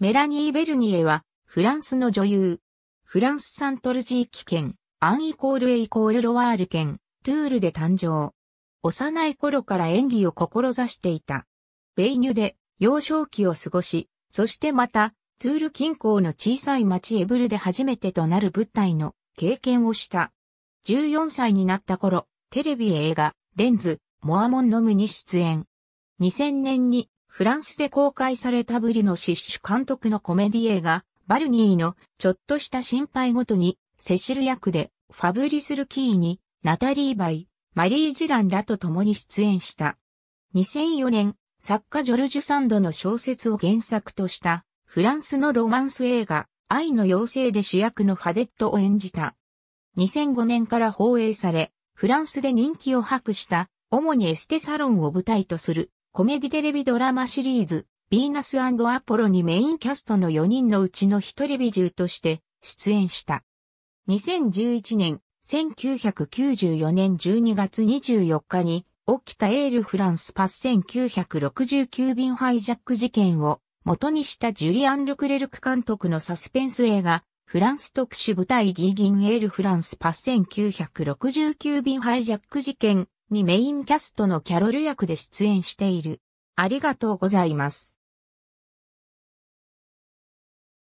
メラニー・ベルニエは、フランスの女優。フランスサントルジーキ県、アンイコールエイコールロワール県、トゥールで誕生。幼い頃から演技を志していた。ベイニュで幼少期を過ごし、そしてまた、トゥール近郊の小さい町エブルで初めてとなる舞台の経験をした。14歳になった頃、テレビ映画、レンズ、モアモンノムに出演。2000年にフランスで公開されたブリノシッシュ監督のコメディ映画、バルニーのちょっとした心配ごとに、セシル役で、ファブリス・ルキーに、ナタリー・バイ、マリー・ジランらと共に出演した。2004年、作家ジョルジュ・サンドの小説を原作とした、フランスのロマンス映画、愛の妖精で主役のファデットを演じた。2005年から放映され、フランスで人気を博した、主にエステサロンを舞台とするコメディテレビドラマシリーズ、ヴィーナスアポロにメインキャストの4人のうちの一人美獣として出演した。2011年、1994年12月24日に起きたエールフランスパス1969便ハイジャック事件を元にしたジュリアン・ルクレルク監督のサスペンス映画、フランス特殊部隊ギーギンエールフランスパス1969便ハイジャック事件にメインキャストのキャロル役で出演している。ありがとうございます。